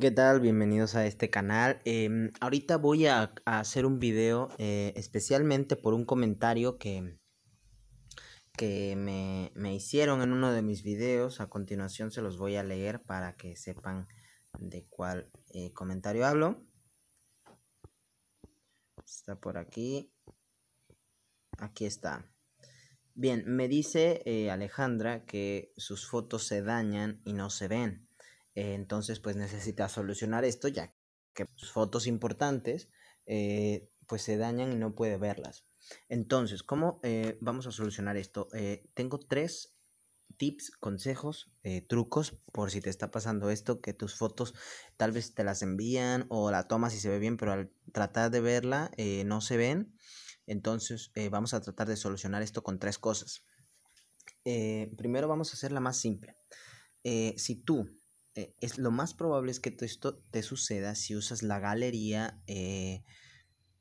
¿Qué tal? Bienvenidos a este canal. Em, ahorita voy a, hacer un video eh, especialmente por un comentario que, que me, hicieron en uno de mis videos. A continuación se los voy a leer para que sepan de cuál eh, comentario hablo. Está por aquí. Aquí está. Bien, me dice eh, Alejandra que sus fotos se dañan y no se ven entonces, pues necesita solucionar esto ya que pues, fotos importantes eh, pues se dañan y no puede verlas. Entonces, ¿cómo eh, vamos a solucionar esto? Eh, tengo tres tips, consejos, trucos por si te está pasando esto, que tus fotos tal vez te las envían o la tomas y se ve bien, pero al tratar de verla no se ven. Entonces vamos a tratar de solucionar esto con tres cosas. primero vamos a hacer la más simple. si tú eh, es lo más probable es que esto te suceda si usas la galería eh,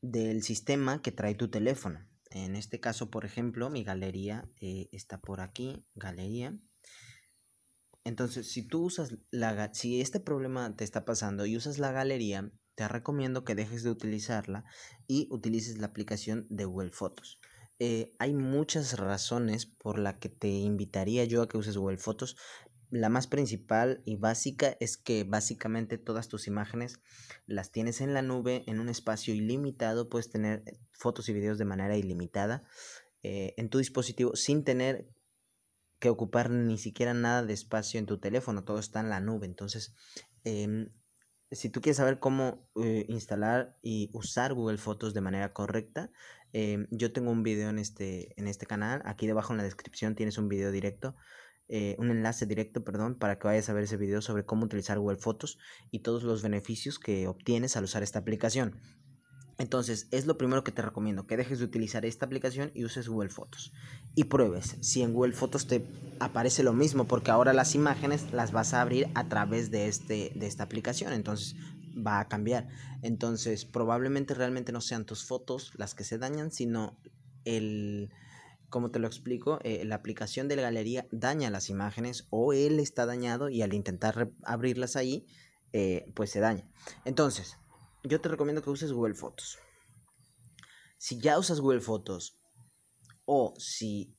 del sistema que trae tu teléfono. En este caso, por ejemplo, mi galería eh, está por aquí, galería. Entonces, si tú usas la si este problema te está pasando y usas la galería, te recomiendo que dejes de utilizarla y utilices la aplicación de Google Fotos. hay muchas razones por las que te invitaría yo a que uses Google Fotos, la más principal y básica es que básicamente todas tus imágenes las tienes en la nube, en un espacio ilimitado, puedes tener fotos y videos de manera ilimitada eh, en tu dispositivo sin tener que ocupar ni siquiera nada de espacio en tu teléfono, todo está en la nube. Entonces, em, si tú quieres saber cómo eh, instalar y usar Google Fotos de manera correcta, em, yo tengo un video en este, en este canal, aquí debajo en la descripción tienes un video directo eh, un enlace directo, perdón, para que vayas a ver ese video sobre cómo utilizar Google Fotos y todos los beneficios que obtienes al usar esta aplicación. Entonces, es lo primero que te recomiendo, que dejes de utilizar esta aplicación y uses Google Fotos. Y pruebes si en Google Fotos te aparece lo mismo, porque ahora las imágenes las vas a abrir a través de, este, de esta aplicación. Entonces, va a cambiar. Entonces, probablemente realmente no sean tus fotos las que se dañan, sino el como te lo explico, eh, la aplicación de la galería daña las imágenes o él está dañado y al intentar abrirlas ahí, eh, pues se daña. Entonces, yo te recomiendo que uses Google Fotos. Si ya usas Google Fotos o si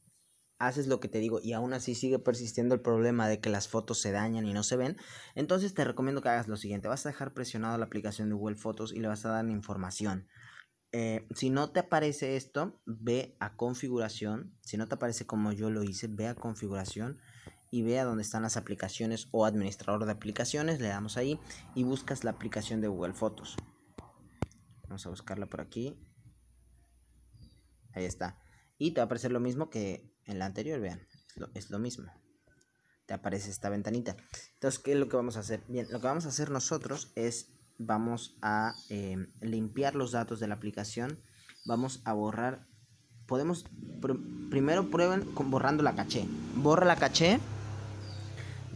haces lo que te digo y aún así sigue persistiendo el problema de que las fotos se dañan y no se ven, entonces te recomiendo que hagas lo siguiente. Vas a dejar presionado la aplicación de Google Fotos y le vas a dar información. Eh, si no te aparece esto, ve a configuración. Si no te aparece como yo lo hice, ve a configuración y ve a dónde están las aplicaciones o administrador de aplicaciones. Le damos ahí y buscas la aplicación de Google Fotos. Vamos a buscarla por aquí. Ahí está. Y te va a aparecer lo mismo que en la anterior, vean. Es lo, es lo mismo. Te aparece esta ventanita. Entonces, ¿qué es lo que vamos a hacer? Bien, lo que vamos a hacer nosotros es vamos a eh, limpiar los datos de la aplicación, vamos a borrar, podemos, primero prueben con borrando la caché, borra la caché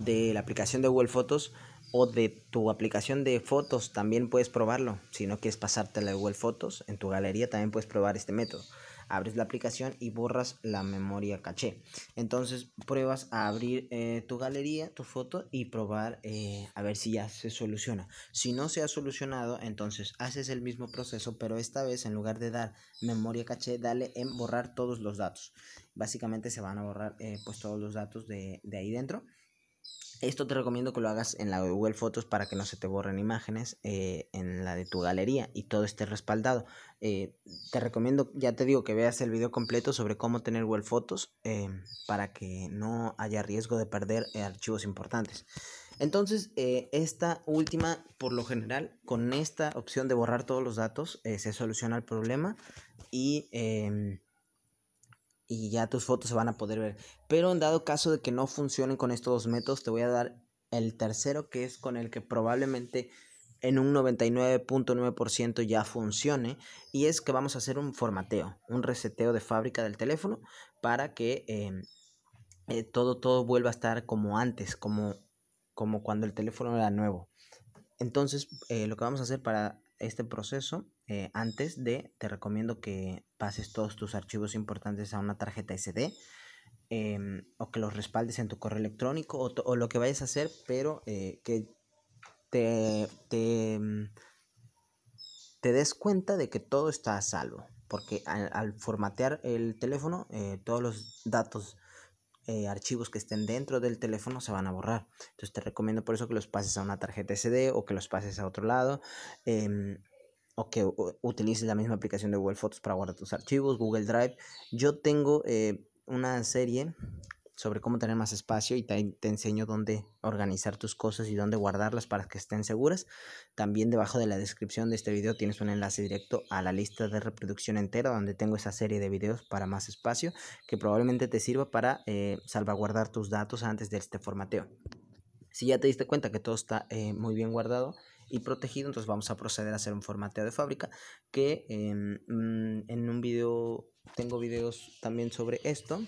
de la aplicación de Google Fotos o de tu aplicación de fotos, también puedes probarlo, si no quieres la de Google Fotos, en tu galería también puedes probar este método abres la aplicación y borras la memoria caché. Entonces pruebas a abrir eh, tu galería, tu foto y probar eh, a ver si ya se soluciona. Si no se ha solucionado, entonces haces el mismo proceso, pero esta vez en lugar de dar memoria caché, dale en borrar todos los datos. Básicamente se van a borrar eh, pues todos los datos de, de ahí dentro. Esto te recomiendo que lo hagas en la Google Fotos para que no se te borren imágenes, eh, en la de tu galería y todo esté respaldado. Eh, te recomiendo, ya te digo, que veas el video completo sobre cómo tener Google Fotos eh, para que no haya riesgo de perder archivos importantes. Entonces, esta última, por lo general, con esta opción de borrar todos los datos, se soluciona el problema y em, y ya tus fotos se van a poder ver. Pero en dado caso de que no funcionen con estos dos métodos, te voy a dar el tercero que es con el que probablemente en un 99.9% ya funcione y es que vamos a hacer un formateo, un reseteo de fábrica del teléfono para que em, eh, todo, todo vuelva a estar como antes, como, como cuando el teléfono era nuevo. Entonces, eh, lo que vamos a hacer para este proceso, eh, antes de, te recomiendo que pases todos tus archivos importantes a una tarjeta SD em, o que los respaldes en tu correo electrónico o, lo que vayas a hacer, pero eh, que te, te, em, te, des cuenta de que todo está a salvo, porque al formatear el teléfono, eh, todos los datos eh, archivos que estén dentro del teléfono se van a borrar. Entonces te recomiendo por eso que los pases a una tarjeta SD o que los pases a otro lado. Em, o que utilices la misma aplicación de Google Fotos para guardar tus archivos, Google Drive. Yo tengo eh, una serie sobre cómo tener más espacio y te, enseño dónde organizar tus cosas y dónde guardarlas para que estén seguras. También debajo de la descripción de este video tienes un enlace directo a la lista de reproducción entera donde tengo esa serie de videos para más espacio que probablemente te sirva para eh, salvaguardar tus datos antes de este formateo. Si ya te diste cuenta que todo está eh, muy bien guardado, y protegido, entonces vamos a proceder a hacer un formateo de fábrica que em, mm, en un video, tengo videos también sobre esto,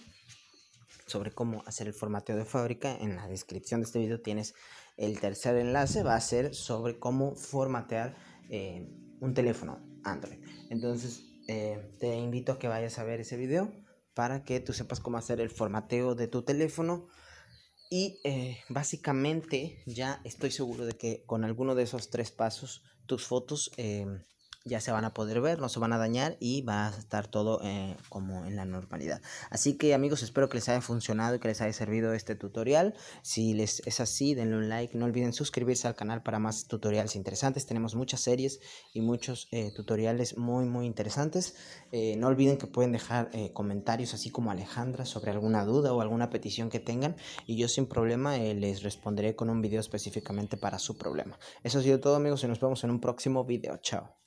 sobre cómo hacer el formateo de fábrica. En la descripción de este video tienes el tercer enlace, va a ser sobre cómo formatear eh, un teléfono Android. Entonces eh, te invito a que vayas a ver ese video para que tú sepas cómo hacer el formateo de tu teléfono. Y eh, básicamente ya estoy seguro de que con alguno de esos tres pasos tus fotos ya se van a poder ver, no se van a dañar y va a estar todo eh, como en la normalidad. Así que amigos, espero que les haya funcionado y que les haya servido este tutorial. Si les es así, denle un like. No olviden suscribirse al canal para más tutoriales interesantes. Tenemos muchas series y muchos eh, tutoriales muy, muy interesantes. Eh, no olviden que pueden dejar comentarios así como Alejandra sobre alguna duda o alguna petición que tengan y yo sin problema les responderé con un video específicamente para su problema. Eso ha sido todo amigos y nos vemos en un próximo video. Chao.